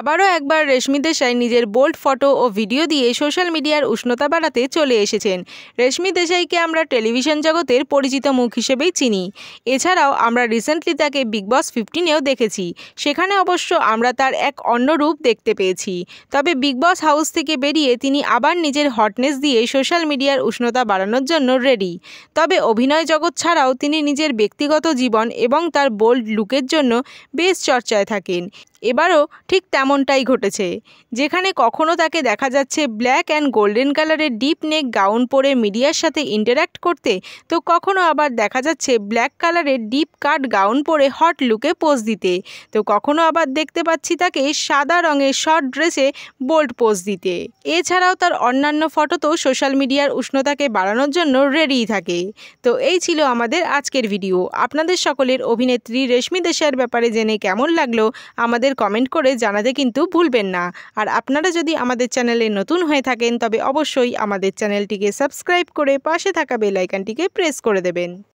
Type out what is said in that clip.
আবারও একবার রেশমি দেশাই নিজের বোল্ড ফটো ও ভিডিও দিয়ে সোশ্যাল মিডিয়ার উষ্ণতা বাড়াতে চলে এসেছেন রেশমি দেশাইকে আমরা টেলিভিশন জগতের পরিচিত মুখ হিসেবেই চিনি এছাড়াও আমরা রিসেন্টলি তাকে বিগ বস ফিফটিনেও দেখেছি সেখানে অবশ্য আমরা তার এক অন্য রূপ দেখতে পেয়েছি তবে বিগ বস হাউস থেকে বেরিয়ে তিনি আবার নিজের হটনেস দিয়ে সোশ্যাল মিডিয়ার উষ্ণতা বাড়ানোর জন্য রেডি তবে অভিনয় জগৎ ছাড়াও তিনি নিজের ব্যক্তিগত জীবন এবং তার বোল্ড লুকের জন্য বেশ চর্চায় থাকেন এবারও ঠিক তেমনটাই ঘটেছে যেখানে কখনও তাকে দেখা যাচ্ছে ব্ল্যাক অ্যান্ড গোল্ডেন কালারের ডিপ নেক গাউন পরে মিডিয়ার সাথে ইন্টারাক্ট করতে তো কখনও আবার দেখা যাচ্ছে ব্ল্যাক কালারের ডিপ কাট গাউন পরে হট লুকে পোজ দিতে তো কখনও আবার দেখতে পাচ্ছি তাকে সাদা রঙের শর্ট ড্রেসে বোল্ড পোজ দিতে এছাড়াও তার অন্যান্য ফটো তো সোশ্যাল মিডিয়ার উষ্ণতাকে বাড়ানোর জন্য রেডিই থাকে তো এই ছিল আমাদের আজকের ভিডিও আপনাদের সকলের অভিনেত্রী রেশমি দেশাইয়ের ব্যাপারে জেনে কেমন লাগলো আমাদের আমাদের কমেন্ট করে জানাতে কিন্তু ভুলবেন না আর আপনারা যদি আমাদের চ্যানেলে নতুন হয়ে থাকেন তবে অবশ্যই আমাদের চ্যানেলটিকে সাবস্ক্রাইব করে পাশে থাকা বেলাইকানটিকে প্রেস করে দেবেন